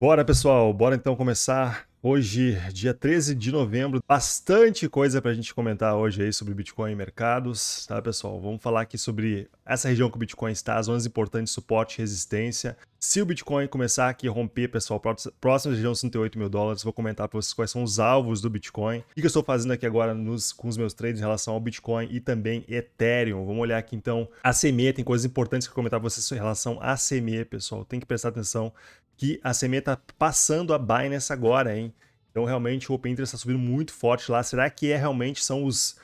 Bora, pessoal, bora então começar. Hoje, dia 13 de novembro, bastante coisa para a gente comentar hoje aí sobre Bitcoin e mercados, tá, pessoal? Vamos falar aqui sobre essa região que o Bitcoin está, as zonas importantes, suporte e resistência. Se o Bitcoin começar aqui a romper, pessoal, próxima região 68 mil dólares, vou comentar para vocês quais são os alvos do Bitcoin. O que eu estou fazendo aqui agora nos, com os meus trades em relação ao Bitcoin e também Ethereum. Vamos olhar aqui então a CME, tem coisas importantes que eu comentar para vocês em relação à CME, pessoal. Tem que prestar atenção que a CME está passando a Binance agora, hein? Então realmente o Open Interest está subindo muito forte lá. Será que é realmente são os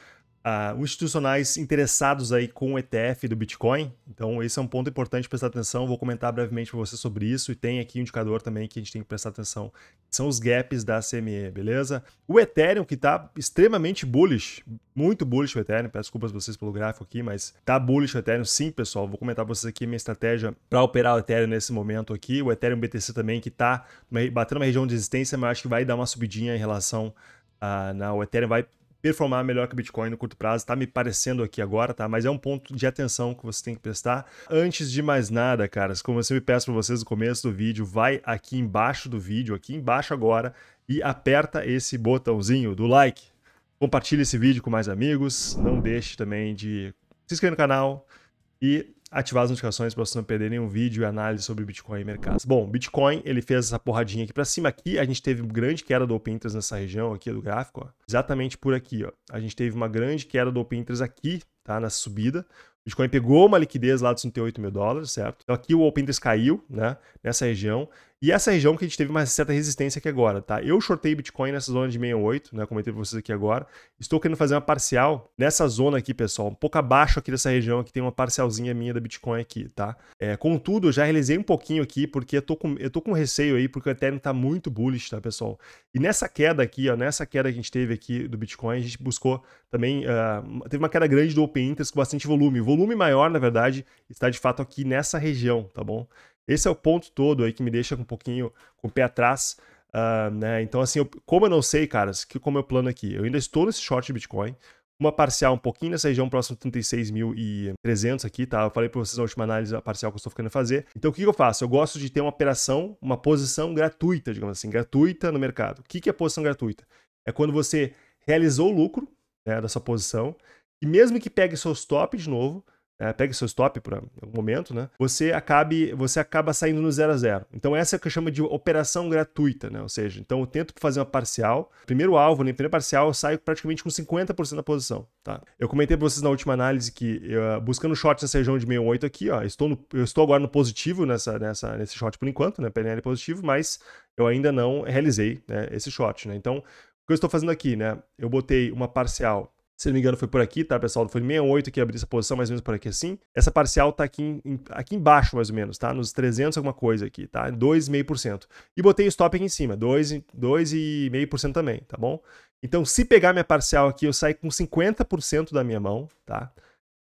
uh, os institucionais interessados aí com o ETF do Bitcoin. Então, esse é um ponto importante prestar atenção. Vou comentar brevemente para você sobre isso. E tem aqui um indicador também que a gente tem que prestar atenção. São os gaps da CME, beleza? O Ethereum, que está extremamente bullish, muito bullish o Ethereum. Peço desculpas a vocês pelo gráfico aqui, mas tá bullish o Ethereum sim, pessoal. Vou comentar para vocês aqui minha estratégia para operar o Ethereum nesse momento aqui. O Ethereum BTC também, que está batendo uma região de resistência, mas acho que vai dar uma subidinha em relação Uh, na, o Ethereum vai performar melhor que o Bitcoin no curto prazo, tá me parecendo aqui agora, tá? Mas é um ponto de atenção que você tem que prestar. Antes de mais nada, caras, como eu sempre peço para vocês no começo do vídeo, vai aqui embaixo do vídeo, aqui embaixo agora, e aperta esse botãozinho do like. Compartilhe esse vídeo com mais amigos, não deixe também de se inscrever no canal e ativar as notificações para você não perder nenhum vídeo e análise sobre Bitcoin e mercados. Bom, Bitcoin, ele fez essa porradinha aqui para cima. Aqui a gente teve grande queda do Open Interest nessa região aqui do gráfico, ó. exatamente por aqui. Ó. A gente teve uma grande queda do Open Interest aqui, tá? Na subida. Bitcoin pegou uma liquidez lá dos 38 mil dólares, certo? Então aqui o Open Interest caiu, né? Nessa região. E essa região que a gente teve uma certa resistência aqui agora, tá? Eu shortei Bitcoin nessa zona de 68, né? Comentei pra vocês aqui agora. Estou querendo fazer uma parcial nessa zona aqui, pessoal. Um pouco abaixo aqui dessa região aqui tem uma parcialzinha minha da Bitcoin aqui, tá? É, contudo, eu já realizei um pouquinho aqui, porque eu tô, com, eu tô com receio aí, porque o Ethereum tá muito bullish, tá, pessoal? E nessa queda aqui, ó, nessa queda que a gente teve aqui do Bitcoin, a gente buscou também... Uh, teve uma queda grande do Open Interest com bastante volume. O volume maior, na verdade, está de fato aqui nessa região, tá bom? Esse é o ponto todo aí que me deixa um pouquinho com o pé atrás, uh, né? Então, assim, eu, como eu não sei, caras, que como é o plano aqui? Eu ainda estou nesse short de Bitcoin, uma parcial um pouquinho nessa região próximo de 36.300 aqui, tá? Eu falei para vocês na última análise a parcial que eu estou ficando a fazer. Então, o que, que eu faço? Eu gosto de ter uma operação, uma posição gratuita, digamos assim, gratuita no mercado. O que, que é posição gratuita? É quando você realizou o lucro né, da sua posição e mesmo que pegue seu stop de novo, é, pegue seu stop por algum momento, né? Você acabe, você acaba saindo no zero a zero. Então essa é o que eu chamo de operação gratuita, né? Ou seja, então eu tento fazer uma parcial, primeiro alvo, nem né? primeiro parcial, eu saio praticamente com 50% da posição, tá? Eu comentei para vocês na última análise que eu, buscando short nessa região de 68 aqui, ó, estou no, eu estou agora no positivo nessa, nessa nesse short por enquanto, né? PNL positivo, mas eu ainda não realizei né, esse short, né? Então o que eu estou fazendo aqui, né? Eu botei uma parcial se não me engano, foi por aqui, tá, pessoal? Foi 68 que abriu essa posição, mais ou menos por aqui assim. Essa parcial tá aqui, em, aqui embaixo, mais ou menos, tá? Nos 300 alguma coisa aqui, tá? 2,5%. E botei o stop aqui em cima, 2,5% também, tá bom? Então, se pegar minha parcial aqui, eu saio com 50% da minha mão, tá?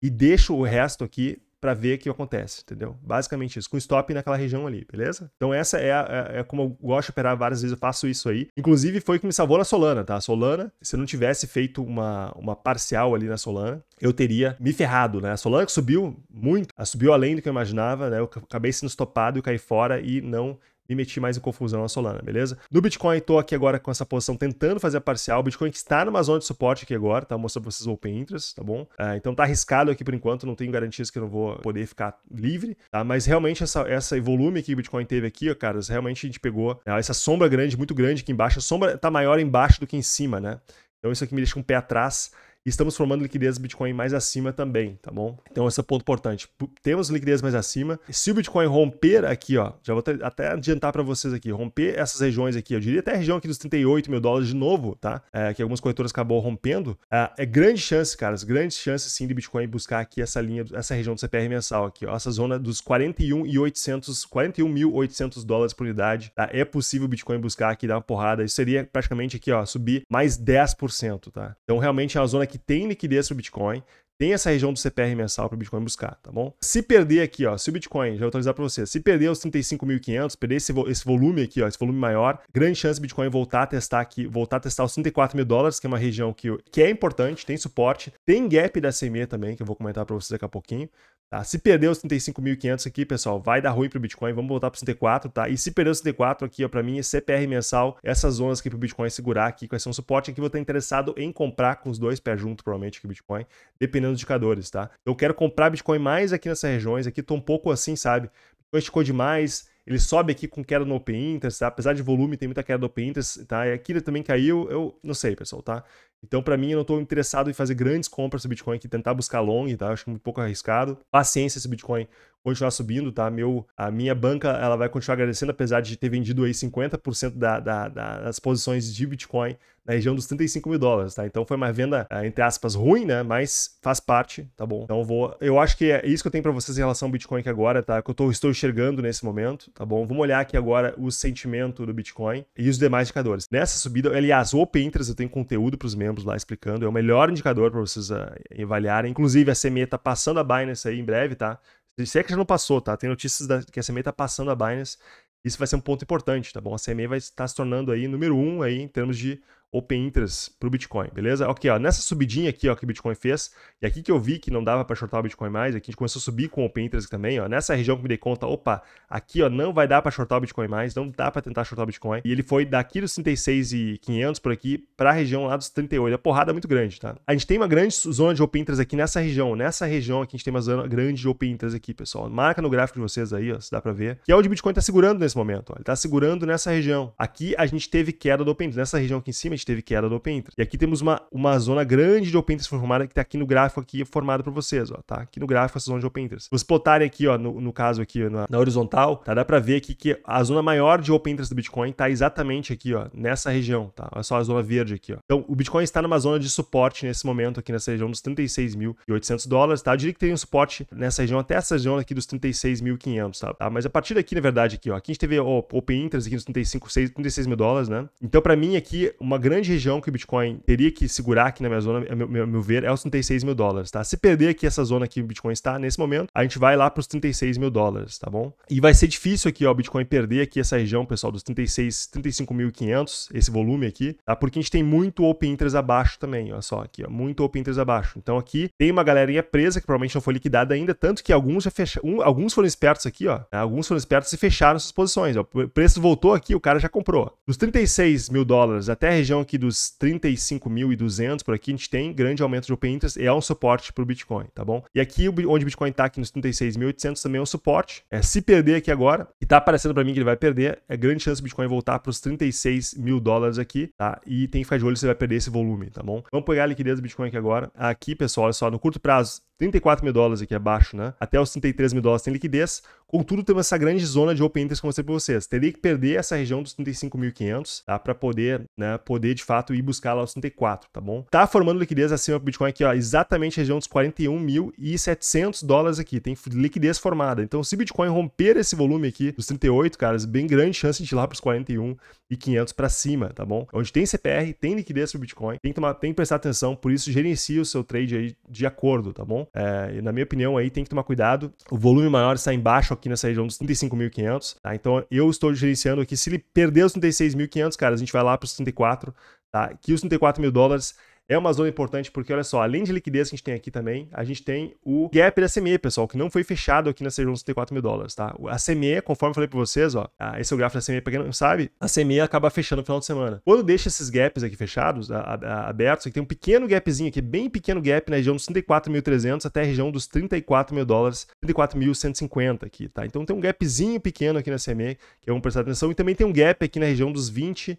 E deixo o resto aqui para ver o que acontece, entendeu? Basicamente isso, com stop naquela região ali, beleza? Então essa é, a, é, é, como eu gosto de operar várias vezes, eu faço isso aí. Inclusive foi o que me salvou na Solana, tá? Solana, se eu não tivesse feito uma, uma parcial ali na Solana, eu teria me ferrado, né? A Solana que subiu muito, subiu além do que eu imaginava, né? Eu acabei sendo stopado e caí fora e não me meti mais em confusão na Solana, beleza? No Bitcoin, estou aqui agora com essa posição tentando fazer a parcial. O Bitcoin que está numa zona de suporte aqui agora, tá? Mostrando para vocês o open interest, tá bom? Ah, então tá arriscado aqui por enquanto, não tenho garantias que eu não vou poder ficar livre, tá? Mas realmente essa, essa volume que o Bitcoin teve aqui, ó, caras, realmente a gente pegou ah, essa sombra grande, muito grande aqui embaixo. A sombra tá maior embaixo do que em cima, né? Então isso aqui me deixa um pé atrás estamos formando liquidez Bitcoin mais acima também, tá bom? Então esse é o um ponto importante. Temos liquidez mais acima. Se o Bitcoin romper aqui, ó, já vou até adiantar para vocês aqui, romper essas regiões aqui, eu diria até a região aqui dos 38 mil dólares de novo, tá? É, que algumas corretoras acabou rompendo, é, é grande chance, caras, grande chance sim de Bitcoin buscar aqui essa linha, essa região do CPR mensal aqui, ó, essa zona dos 41.800, 41.800 dólares por unidade, tá? É possível o Bitcoin buscar aqui dar uma porrada, isso seria praticamente aqui, ó, subir mais 10%, tá? Então realmente é uma zona que tem liquidez para o Bitcoin, tem essa região do CPR mensal para o Bitcoin buscar, tá bom? Se perder aqui, ó, se o Bitcoin, já vou atualizar para você, se perder os 35.500, perder esse, esse volume aqui, ó, esse volume maior, grande chance do Bitcoin voltar a testar aqui, voltar a testar os 34 mil dólares, que é uma região que, que é importante, tem suporte, tem gap da CME também, que eu vou comentar para vocês daqui a pouquinho, Tá? Se perder os 35.500 aqui, pessoal, vai dar ruim para o Bitcoin, vamos voltar para os 34, tá? E se perder os 34 aqui, ó, para mim, é CPR mensal, essas zonas aqui para o Bitcoin segurar aqui, quais são o suporte aqui, vou estar interessado em comprar com os dois pés juntos, provavelmente, aqui o Bitcoin, dependendo dos indicadores, tá? Eu quero comprar Bitcoin mais aqui nessas regiões, aqui tô um pouco assim, sabe? Bitcoin ficou demais, ele sobe aqui com queda no Open Interest, tá? apesar de volume, tem muita queda no Open Interest, tá? E aqui ele também caiu, eu não sei, pessoal, tá? Então, para mim, eu não estou interessado em fazer grandes compras do Bitcoin aqui, tentar buscar long, tá? Acho muito pouco arriscado. Paciência esse Bitcoin continuar subindo, tá? Meu, a minha banca ela vai continuar agradecendo, apesar de ter vendido aí 50% da, da, das posições de Bitcoin na região dos 35 mil dólares, tá? Então foi uma venda, eh, entre aspas, ruim, né? Mas faz parte, tá bom? Então vou. Eu acho que é isso que eu tenho para vocês em relação ao Bitcoin aqui agora, tá? Que eu tô, estou enxergando nesse momento, tá bom? Vamos olhar aqui agora o sentimento do Bitcoin e os demais indicadores. Nessa subida, aliás, o Open eu tenho conteúdo para os membros lá explicando, é o melhor indicador para vocês uh, avaliarem. Inclusive, a CME tá passando a Binance aí em breve, tá? Se é que já não passou, tá? Tem notícias da, que a CME está passando a Binance. Isso vai ser um ponto importante, tá bom? A CME vai estar se tornando aí número um aí em termos de open interest para o Bitcoin, beleza? Ok, ó, nessa subidinha aqui ó, que o Bitcoin fez, e aqui que eu vi que não dava para shortar o Bitcoin mais, aqui a gente começou a subir com open interest também, ó, nessa região que me dei conta, opa, aqui ó, não vai dar para shortar o Bitcoin mais, não dá para tentar shortar o Bitcoin, e ele foi daqui dos 36,500 por aqui para a região lá dos 38, a porrada é muito grande, tá? A gente tem uma grande zona de open interest aqui nessa região, nessa região aqui a gente tem uma zona grande de open interest aqui, pessoal, marca no gráfico de vocês aí, ó, se dá para ver, que é onde o Bitcoin está segurando nesse momento, ó, ele está segurando nessa região. Aqui a gente teve queda do open interest, nessa região aqui em cima gente teve queda do Open Interest. E aqui temos uma, uma zona grande de Open Interest formada que está aqui no gráfico aqui formada para vocês, ó, tá? Aqui no gráfico essa zona de Open Interest. Vocês plotarem aqui, ó, no, no caso aqui na, na, horizontal, tá? Dá para ver aqui que a zona maior de Open Interest do Bitcoin está exatamente aqui, ó, nessa região, tá? Olha só a zona verde aqui, ó. Então, o Bitcoin está numa zona de suporte nesse momento aqui nessa região dos 36.800 dólares, tá? Eu diria que tem um suporte nessa região até essa região aqui dos 36.500, tá? tá? Mas a partir daqui, na verdade, aqui, ó, aqui a gente teve o Open Interest aqui nos 36 mil dólares, né? Então, para mim aqui, uma grande grande região que o Bitcoin teria que segurar aqui na minha zona, a meu, meu, meu, ver, é os 36 mil dólares, tá? Se perder aqui essa zona que o Bitcoin está nesse momento, a gente vai lá para os 36 mil dólares, tá bom? E vai ser difícil aqui, ó, o Bitcoin perder aqui essa região, pessoal, dos 36, 35.500, esse volume aqui, tá? Porque a gente tem muito open interest abaixo também, olha só, aqui, ó, muito open interest abaixo. Então aqui tem uma galerinha presa que provavelmente não foi liquidada ainda, tanto que alguns já fecharam, um, alguns foram espertos aqui, ó, né? alguns foram espertos e fecharam suas posições, ó. O preço voltou aqui, o cara já comprou. Dos 36 mil dólares até a região região aqui dos 35.200 por aqui, a gente tem grande aumento de Open Interest e é um suporte para o Bitcoin, tá bom? E aqui onde o Bitcoin está aqui nos 36.800 também é um suporte. É, se perder aqui agora, e tá aparecendo para mim que ele vai perder, é grande chance do Bitcoin voltar para os 36 mil dólares aqui, tá? E tem que ficar de olho se vai perder esse volume, tá bom? Vamos pegar a liquidez do Bitcoin aqui agora. Aqui, pessoal, olha só, no curto prazo, 34 mil dólares aqui abaixo, né? Até os 33 mil dólares tem liquidez. Contudo, temos essa grande zona de open interest que eu mostrei para vocês. Teria que perder essa região dos 35.500, tá? Para poder, né, poder de fato ir buscar lá os 34, tá bom? Tá formando liquidez acima do Bitcoin aqui, ó, exatamente a região dos 41.700 dólares aqui. Tem liquidez formada. Então, se o Bitcoin romper esse volume aqui dos 38, caras, bem grande chance de ir lá para os 41.500 para cima, tá bom? É onde tem CPR, tem liquidez para Bitcoin, tem que, tomar, tem que prestar atenção, por isso gerencia o seu trade aí de acordo, tá bom? É, na minha opinião aí tem que tomar cuidado. O volume maior está embaixo aqui nessa região dos 35.500, tá? Então eu estou gerenciando aqui, se ele perder os 36.500, cara, a gente vai lá para os 34, tá? Que os 34 mil dólares é uma zona importante porque, olha só, além de liquidez que a gente tem aqui também, a gente tem o gap da CME, pessoal, que não foi fechado aqui na região dos 34 mil dólares, tá? A CME, conforme eu falei para vocês, ó, esse é o gráfico da CME, para quem não sabe, a CME acaba fechando no final de semana. Quando deixa esses gaps aqui fechados, a, a, abertos, aqui tem um pequeno gapzinho aqui, bem pequeno gap na região dos 34.300 até a região dos 34 mil dólares, 34.150 aqui, tá? Então tem um gapzinho pequeno aqui na CME, que é um prestar atenção, e também tem um gap aqui na região dos 29.800,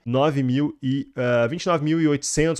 uh, 29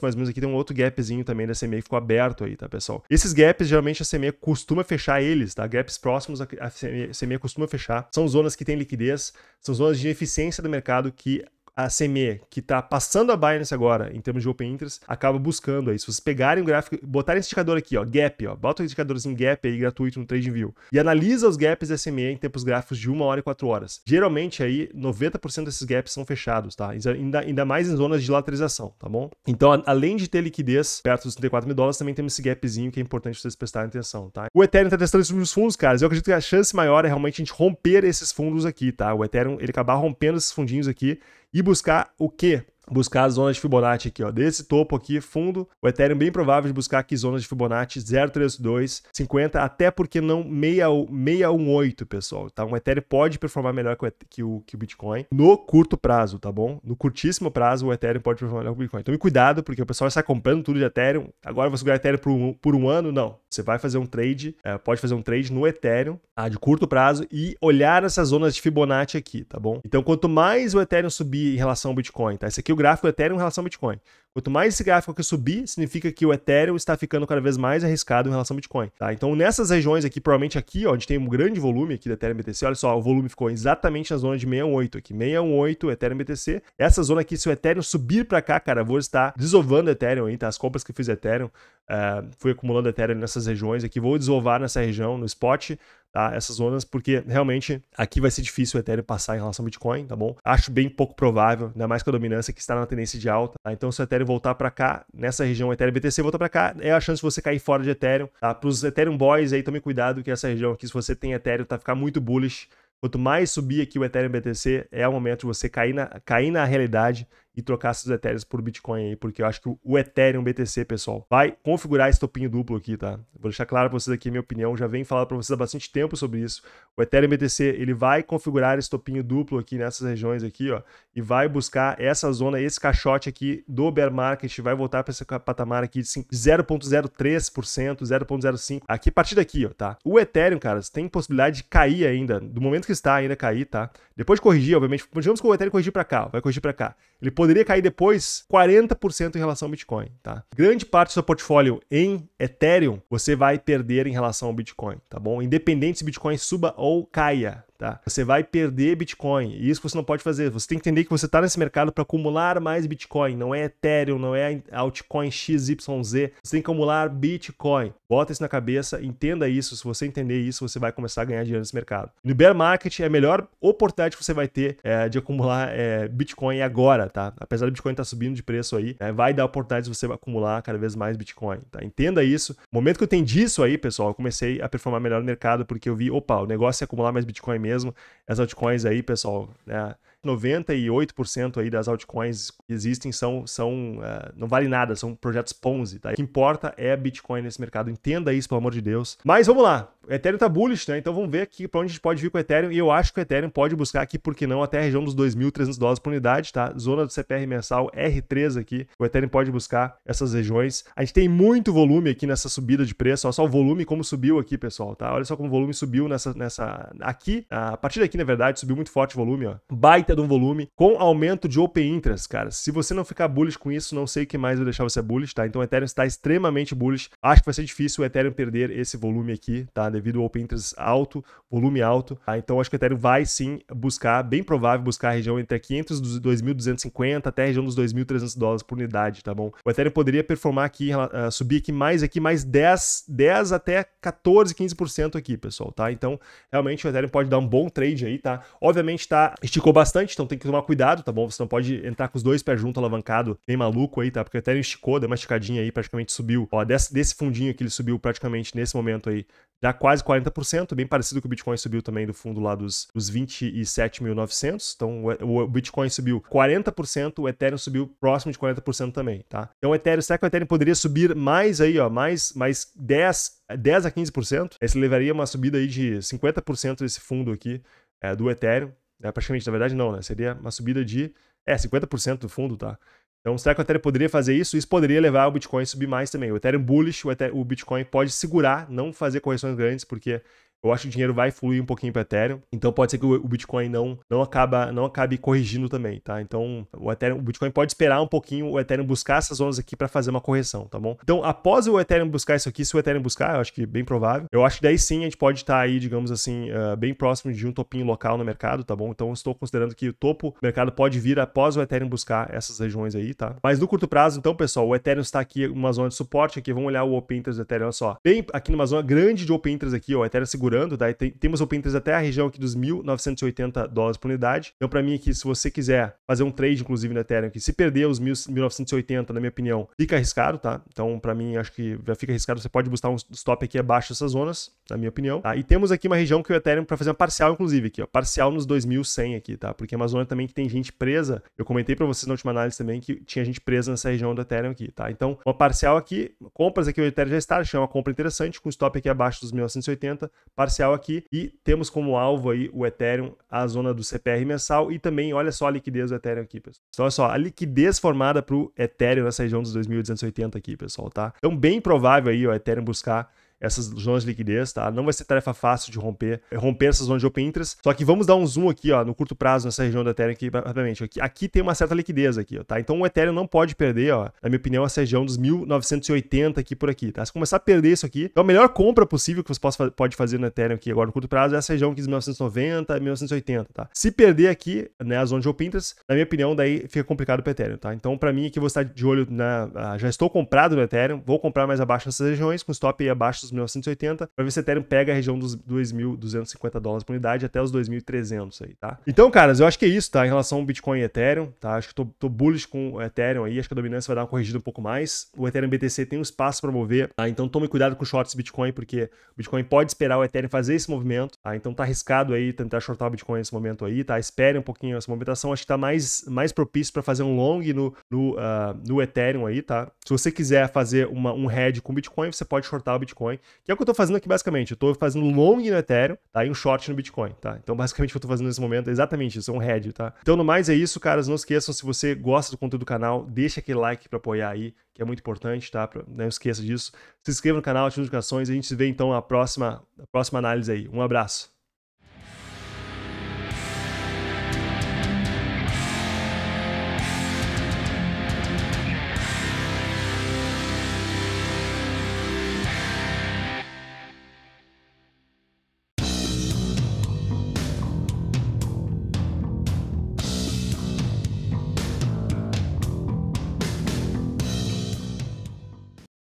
mais ou menos, aqui tem um outro gapzinho também da CME ficou aberto aí, tá, pessoal? Esses gaps, geralmente a CME costuma fechar eles, tá? Gaps próximos a CME, costuma fechar. São zonas que têm liquidez, são zonas de eficiência do mercado que a CME, que está passando a Binance agora em termos de open interest, acaba buscando aí. Se vocês pegarem o gráfico, botarem esse indicador aqui, ó, gap, ó, bota o indicadorzinho gap aí gratuito no TradingView e analisa os gaps da CME em tempos gráficos de 1 hora e 4 horas. Geralmente aí 90% desses gaps são fechados, tá? Ainda, ainda mais em zonas de lateralização, tá bom? Então, a, além de ter liquidez perto dos 34 mil dólares, também temos esse gapzinho que é importante vocês prestarem atenção, tá? O Ethereum está testando esses fundos, cara, Eu acredito que a chance maior é realmente a gente romper esses fundos aqui, tá? O Ethereum, ele acabar rompendo esses fundinhos aqui e buscar o quê? buscar as zonas de Fibonacci aqui, ó. Desse topo aqui, fundo, o Ethereum bem provável de buscar aqui zonas de Fibonacci 032, 50, até porque não 618, pessoal, tá? o Ethereum pode performar melhor que o, que o Bitcoin no curto prazo, tá bom? No curtíssimo prazo, o Ethereum pode performar melhor que o Bitcoin. Então, me cuidado, porque o pessoal está comprando tudo de Ethereum. Agora você ganha Ethereum por um, por um ano? Não. Você vai fazer um trade, é, pode fazer um trade no Ethereum, tá? De curto prazo e olhar essas zonas de Fibonacci aqui, tá bom? Então, quanto mais o Ethereum subir em relação ao Bitcoin, tá? Esse aqui é o gráfico do Ethereum em relação ao Bitcoin. Quanto mais esse gráfico que subir, significa que o Ethereum está ficando cada vez mais arriscado em relação ao Bitcoin, tá? Então, nessas regiões aqui, provavelmente aqui, ó, onde tem um grande volume aqui do Ethereum BTC, olha só, o volume ficou exatamente na zona de 618 aqui, 618 Ethereum BTC. Essa zona aqui, se o Ethereum subir para cá, cara, vou estar desovando Ethereum aí, tá? As compras que fiz Ethereum, uh, fui acumulando Ethereum nessas regiões aqui, vou desovar nessa região, no spot, Tá, essas zonas, porque realmente aqui vai ser difícil o Ethereum passar em relação ao Bitcoin, tá bom? Acho bem pouco provável, ainda mais com a dominância que está na tendência de alta, tá? Então, se o Ethereum Ethereum voltar para cá, nessa região Ethereum BTC voltar para cá, é a chance de você cair fora de Ethereum. Tá? Para os Ethereum Boys aí, tome cuidado que essa região aqui, se você tem Ethereum, tá ficar muito bullish. Quanto mais subir aqui o Ethereum BTC, é o momento de você cair na, cair na realidade e trocar esses Ethereum por Bitcoin aí, porque eu acho que o Ethereum BTC, pessoal, vai configurar esse topinho duplo aqui, tá? Vou deixar claro para vocês aqui a minha opinião, já venho falando para vocês há bastante tempo sobre isso. O Ethereum BTC, ele vai configurar esse topinho duplo aqui nessas regiões aqui, ó, e vai buscar essa zona, esse caixote aqui do bear market, vai voltar para esse patamar aqui de 0.03%, 0.05%, aqui a partir daqui, ó, tá? O Ethereum, cara, tem possibilidade de cair ainda, do momento que está ainda cair, tá? Depois de corrigir, obviamente, digamos que o Ethereum corrigir para cá, ó, vai corrigir para cá. Ele poderia poderia cair depois 40% em relação ao Bitcoin, tá? Grande parte do seu portfólio em Ethereum você vai perder em relação ao Bitcoin, tá bom? Independente se Bitcoin suba ou caia, tá? Você vai perder Bitcoin. E isso você não pode fazer. Você tem que entender que você está nesse mercado para acumular mais Bitcoin. Não é Ethereum, não é altcoin XYZ. Você tem que acumular Bitcoin. Bota isso na cabeça, entenda isso. Se você entender isso, você vai começar a ganhar dinheiro nesse mercado. no bear market é a melhor oportunidade que você vai ter é, de acumular é, Bitcoin agora, tá? Apesar do Bitcoin estar tá subindo de preço aí, é, vai dar oportunidade de você acumular cada vez mais Bitcoin, tá? Entenda isso. No momento que eu entendi isso aí, pessoal, eu comecei a performar melhor no mercado porque eu vi, opa, o negócio é acumular mais Bitcoin mesmo mesmo. As altcoins aí, pessoal, né? 98% aí das altcoins que existem são, são uh, não vale nada, são projetos Ponzi, tá? O que importa é Bitcoin nesse mercado. Entenda isso, pelo amor de Deus. Mas vamos lá. O Ethereum tá bullish, né? Então vamos ver aqui para onde a gente pode vir com o Ethereum. E eu acho que o Ethereum pode buscar aqui, porque não, até a região dos 2.300 dólares por unidade, tá? Zona do CPR mensal R3 aqui. O Ethereum pode buscar essas regiões. A gente tem muito volume aqui nessa subida de preço. Olha só o volume como subiu aqui, pessoal, tá? Olha só como o volume subiu nessa... nessa aqui, a partir daqui, na verdade, subiu muito forte o volume, ó. Baita baita de um volume com aumento de open interest, cara. Se você não ficar bullish com isso, não sei o que mais vai deixar você bullish, tá? Então o Ethereum está extremamente bullish. Acho que vai ser difícil o Ethereum perder esse volume aqui, tá? Devido ao open interest alto, volume alto. Tá? Então acho que o Ethereum vai sim buscar, bem provável buscar a região entre 500 dos 2.250 até a região dos 2.300 dólares por unidade, tá bom? O Ethereum poderia performar aqui, ah, subir aqui mais aqui mais 10, 10 até 14, 15% aqui, pessoal, tá? Então realmente o Ethereum pode dar um bom trade aí, tá? Obviamente tá esticou bastante bastante, então tem que tomar cuidado, tá bom? Você não pode entrar com os dois pés junto, alavancado, nem maluco aí, tá? Porque até ele esticou, deu uma esticadinha aí, praticamente subiu. Ó, desse, desse fundinho que ele subiu praticamente nesse momento aí, dá quase 40%, bem parecido que o Bitcoin subiu também do fundo lá dos, dos 27.900. Então o, o, Bitcoin subiu 40%, o Ethereum subiu próximo de 40% também, tá? Então o Ethereum, será que o Ethereum poderia subir mais aí, ó, mais, mais 10, 10 a 15%? Esse levaria uma subida aí de 50% desse fundo aqui é, do Ethereum. É, praticamente, na verdade não, né? Seria uma subida de, é, 50% do fundo, tá? Então, será que o Ethereum poderia fazer isso? Isso poderia levar o Bitcoin a subir mais também. O Ethereum bullish, o, Ethereum, o Bitcoin pode segurar, não fazer correções grandes, porque eu acho que o dinheiro vai fluir um pouquinho para Ethereum, então pode ser que o Bitcoin não, não, acaba, não acabe corrigindo também, tá? Então o, Ethereum, o Bitcoin pode esperar um pouquinho o Ethereum buscar essas zonas aqui para fazer uma correção, tá bom? Então após o Ethereum buscar isso aqui, se o Ethereum buscar, eu acho que é bem provável, eu acho que daí sim a gente pode estar tá aí, digamos assim, uh, bem próximo de um topinho local no mercado, tá bom? Então estou considerando que o topo do mercado pode vir após o Ethereum buscar essas regiões aí, tá? Mas no curto prazo, então, pessoal, o Ethereum está aqui uma zona de suporte aqui, vamos olhar o Open Interest do Ethereum, olha só. Bem aqui numa zona grande de Open Interest aqui, ó, o Ethereum segurando segurando, tá? Tem, temos open trades até a região aqui dos 1.980 dólares por unidade. Então, para mim aqui, se você quiser fazer um trade, inclusive, no Ethereum, que se perder os 1.980, na minha opinião, fica arriscado, tá? Então, para mim, acho que já fica arriscado. Você pode buscar um stop aqui abaixo dessas zonas, na minha opinião. Tá? E temos aqui uma região que o Ethereum, para fazer uma parcial, inclusive, aqui, ó. Parcial nos 2.100 aqui, tá? Porque é uma zona também que tem gente presa. Eu comentei para vocês na última análise também que tinha gente presa nessa região do Ethereum aqui, tá? Então, uma parcial aqui, compras aqui, o Ethereum já está, achei uma compra interessante, com stop aqui abaixo dos 1.980, parcial aqui e temos como alvo aí o Ethereum, a zona do CPR mensal e também olha só a liquidez do Ethereum aqui, pessoal. Então, olha só, a liquidez formada para o Ethereum nessa região dos 2.280 aqui, pessoal, tá? Então, bem provável aí o Ethereum buscar essas zonas de liquidez, tá? Não vai ser tarefa fácil de romper, romper essas zonas de open interest. Só que vamos dar um zoom aqui, ó, no curto prazo nessa região da Ethereum aqui, rapidamente. Aqui, aqui tem uma certa liquidez aqui, ó, tá? Então o Ethereum não pode perder, ó, na minha opinião, essa região dos 1980 aqui por aqui, tá? Se começar a perder isso aqui, então a melhor compra possível que você possa, pode fazer no Ethereum aqui agora no curto prazo é essa região aqui dos 1990 1980, tá? Se perder aqui, né, a zona de open interest, na minha opinião, daí fica complicado para Ethereum, tá? Então para mim aqui vou estar de olho na né, ah, já estou comprado no Ethereum, vou comprar mais abaixo nessas regiões com stop aí abaixo dos 1980 para ver se o Ethereum pega a região dos 2.250 dólares por unidade até os 2.300 aí, tá? Então, caras, eu acho que é isso, tá? Em relação ao Bitcoin e Ethereum, tá? Acho que tô, tô bullish com o Ethereum aí, acho que a dominância vai dar uma corrigida um pouco mais. O Ethereum BTC tem um espaço para mover, tá? Então tome cuidado com shorts Bitcoin, porque o Bitcoin pode esperar o Ethereum fazer esse movimento, tá? Então tá arriscado aí tentar shortar o Bitcoin nesse momento aí, tá? Espere um pouquinho essa movimentação, acho que tá mais, mais propício para fazer um long no, no, uh, no Ethereum aí, tá? Se você quiser fazer uma, um head com Bitcoin, você pode shortar o Bitcoin que é o que eu estou fazendo aqui basicamente. Eu estou fazendo long no Ethereum, tá? E um short no Bitcoin, tá? Então, basicamente, o que eu estou fazendo nesse momento é exatamente isso, é um hedge, tá? Então, no mais é isso, caras. Não esqueçam, se você gosta do conteúdo do canal, deixa aquele like para apoiar aí, que é muito importante, tá? Pra, né, não esqueça disso. Se inscreva no canal, ative as notificações. A gente se vê então na próxima, na próxima análise aí. Um abraço.